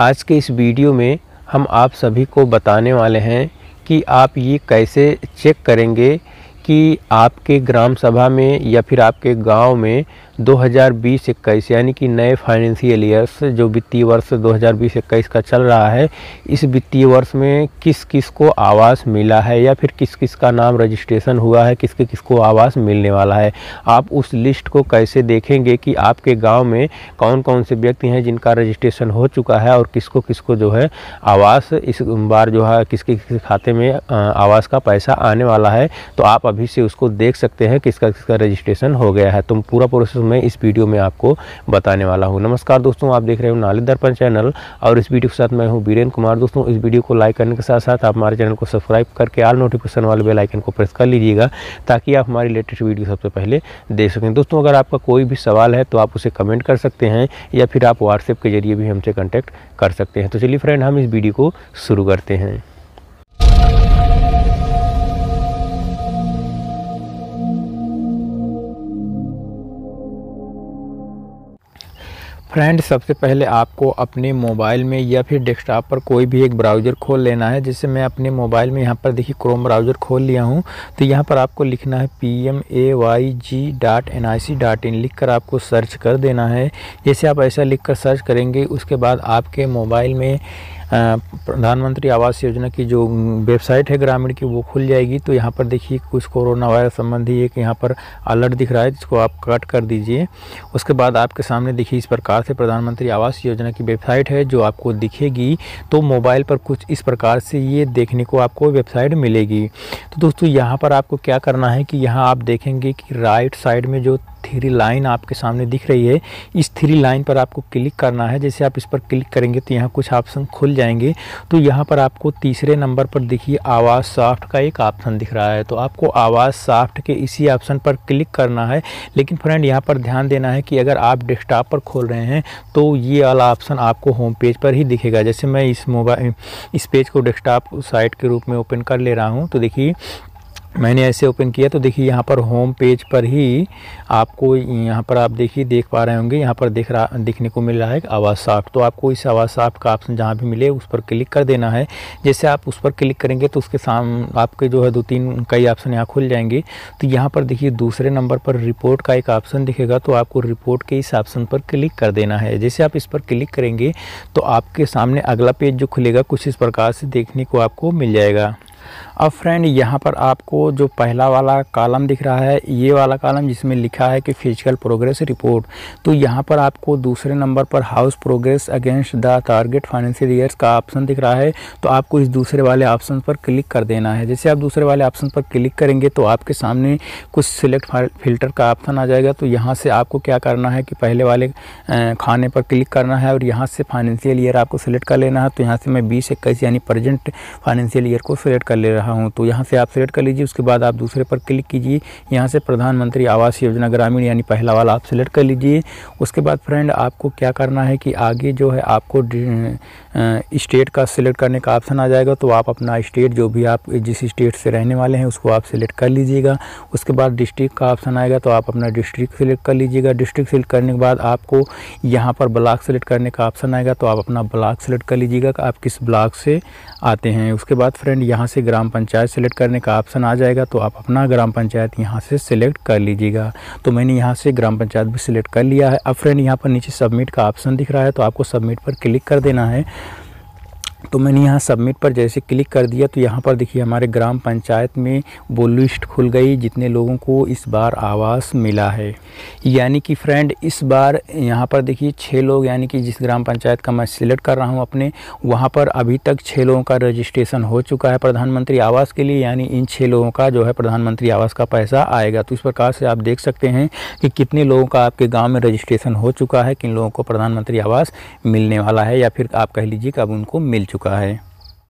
आज के इस वीडियो में हम आप सभी को बताने वाले हैं कि आप ये कैसे चेक करेंगे कि आपके ग्राम सभा में या फिर आपके गांव में 2020 इक्कीस यानी कि नए फाइनेंशियल ईयर्स जो वित्तीय वर्ष 2020 इक्कीस का चल रहा है इस वित्तीय वर्ष में किस किस को आवास मिला है या फिर किस किस का नाम रजिस्ट्रेशन हुआ है किसके किस को आवास मिलने वाला है आप उस लिस्ट को कैसे देखेंगे कि आपके गाँव में कौन कौन से व्यक्ति हैं जिनका रजिस्ट्रेशन हो चुका है और किसको किसको जो है आवास इस बार जो है किसके किस खाते में आवास का पैसा आने वाला है तो आप अभी से उसको देख सकते हैं किसका किसका रजिस्ट्रेशन हो गया है तो पूरा प्रोसेस मैं इस वीडियो में आपको बताने वाला हूँ नमस्कार दोस्तों आप देख रहे हो नाले दर्पण चैनल और इस वीडियो के साथ मैं हूँ बीरेन कुमार दोस्तों इस वीडियो को लाइक करने के साथ साथ आप हमारे चैनल को सब्सक्राइब करके आल नोटिफिकेशन वाले बेलाइकन को प्रेस कर लीजिएगा ताकि आप हमारी लेटेस्ट वीडियो सबसे पहले देख सकें दोस्तों अगर आपका कोई भी सवाल है तो आप उसे कमेंट कर सकते हैं या फिर आप व्हाट्सएप के जरिए भी हमसे कॉन्टैक्ट कर सकते हैं तो चलिए फ्रेंड हम इस वीडियो को शुरू करते हैं फ्रेंड सबसे पहले आपको अपने मोबाइल में या फिर डेस्कटॉप पर कोई भी एक ब्राउज़र खोल लेना है जैसे मैं अपने मोबाइल में यहाँ पर देखिए क्रोम ब्राउज़र खोल लिया हूँ तो यहाँ पर आपको लिखना है P M A Y G dot N I C dot in लिख कर आपको सर्च कर देना है जैसे आप ऐसा लिख कर सर्च करेंगे उसके बाद आपके मोबाइल में प्रधानमंत्री आवास योजना की जो वेबसाइट है ग्रामीण की वो खुल जाएगी तो यहाँ पर देखिए कुछ कोरोना वायरस संबंधी एक यहाँ पर अलर्ट दिख रहा है जिसको आप कट कर दीजिए उसके बाद आपके सामने देखिए इस प्रकार से प्रधानमंत्री आवास योजना की वेबसाइट है जो आपको दिखेगी तो मोबाइल पर कुछ इस प्रकार से ये देखने को आपको वेबसाइट मिलेगी तो दोस्तों यहाँ पर आपको क्या करना है कि यहाँ आप देखेंगे कि राइट साइड में जो थ्री लाइन आपके सामने दिख रही है इस थ्री लाइन पर आपको क्लिक करना है जैसे आप इस पर क्लिक करेंगे तो यहाँ कुछ ऑप्शन खुल जाएंगे तो यहाँ पर आपको तीसरे नंबर पर देखिए आवाज़ सॉफ्ट का एक ऑप्शन दिख रहा है तो आपको आवाज़ सॉफ्ट के इसी ऑप्शन पर क्लिक करना है लेकिन फ्रेंड यहाँ पर ध्यान देना है कि अगर आप डेस्कटॉप पर खोल रहे हैं तो ये वाला ऑप्शन आपको होम पेज पर ही दिखेगा जैसे मैं इस मोबाइल इस पेज को डेस्कटॉप साइट के रूप में ओपन कर ले रहा हूँ तो देखिए मैंने ऐसे ओपन किया तो देखिए यहाँ पर होम पेज पर ही आपको यहाँ पर आप देखिए देख पा रहे होंगे यहाँ पर देख रहा दिखने को मिल रहा है आवाज़ साफ्ट तो आपको इस आवाज़ साफ्ट का ऑप्शन जहाँ भी मिले उस पर क्लिक कर देना है जैसे आप उस पर क्लिक करेंगे तो उसके साम आपके जो है दो तीन कई ऑप्शन यहाँ खुल जाएंगे तो यहाँ पर देखिए दूसरे नंबर पर रिपोर्ट का एक ऑप्शन दिखेगा तो आपको रिपोर्ट के इस ऑप्शन पर क्लिक कर देना है जैसे आप इस पर क्लिक करेंगे तो आपके सामने अगला पेज जो खुलेगा कुछ इस प्रकार से देखने को आपको मिल जाएगा अब फ्रेंड यहाँ पर आपको जो पहला वाला कालम दिख रहा है ये वाला कालम जिसमें लिखा है कि फिजिकल प्रोग्रेस रिपोर्ट तो यहाँ पर आपको दूसरे नंबर पर house progress against the target financial years का ऑप्शन दिख रहा है तो आपको इस दूसरे वाले ऑप्शन पर क्लिक कर देना है जैसे आप दूसरे वाले ऑप्शन पर क्लिक करेंगे तो आपके सामने कुछ सिलेक्ट फिल्टर का ऑप्शन आ जाएगा तो यहाँ से आपको क्या करना है कि पहले वाले खाने पर क्लिक करना है और यहाँ से फाइनेंशियल ईयर आपको सिलेक्ट कर लेना है तो यहाँ से मैं बीस इक्कीस यानी प्रेजेंट फाइनेंशियल ईयर को सिलेक्ट कर ले रहा हूँ तो यहाँ से आप सेलेक्ट कर लीजिए उसके बाद आप दूसरे पर क्लिक कीजिए यहाँ से प्रधानमंत्री आवास योजना ग्रामीण यानी पहला वाला आप सेलेक्ट कर लीजिए उसके बाद फ्रेंड आपको क्या करना है कि आगे जो है आपको स्टेट का सिलेक्ट करने का ऑप्शन आ जाएगा तो आप अपना स्टेट जो भी आप जिस स्टेट से रहने वाले हैं उसको आप सिलेक्ट कर लीजिएगा उसके बाद डिस्ट्रिक्ट का ऑप्शन आएगा तो आप अपना डिस्ट्रिक्ट सिलेक्ट कर लीजिएगा डिस्ट्रिक्ट सिलेक्ट करने के बाद आपको यहाँ पर ब्लॉक सेलेक्ट करने का ऑप्शन आएगा तो आप अपना ब्लॉक सेलेक्ट कर लीजिएगा आप किस ब्लॉक से आते हैं उसके बाद फ्रेंड यहाँ से से ग्राम पंचायत सेलेक्ट करने का ऑप्शन आ जाएगा तो आप अपना ग्राम पंचायत यहाँ से सिलेक्ट कर लीजिएगा तो मैंने यहाँ से ग्राम पंचायत भी सिलेक्ट कर लिया है अब फ्रेंड यहाँ पर नीचे सबमिट का ऑप्शन दिख रहा है तो आपको सबमिट पर क्लिक कर देना है तो मैंने यहाँ सबमिट पर जैसे क्लिक कर दिया तो यहाँ पर देखिए हमारे ग्राम पंचायत में वो लिस्ट खुल गई जितने लोगों को इस बार आवास मिला है यानी कि फ्रेंड इस बार यहाँ पर देखिए छः लोग यानी कि जिस ग्राम पंचायत का मैं सिलेक्ट कर रहा हूँ अपने वहाँ पर अभी तक छः लोगों का रजिस्ट्रेशन हो चुका है प्रधानमंत्री आवास के लिए यानी इन छः लोगों का जो है प्रधानमंत्री आवास का पैसा आएगा तो इस प्रकार से आप देख सकते हैं कि कितने लोगों का आपके गाँव में रजिस्ट्रेशन हो चुका है किन लोगों को प्रधानमंत्री आवास मिलने वाला है या फिर आप कह लीजिए कि अब उनको मिल चुका है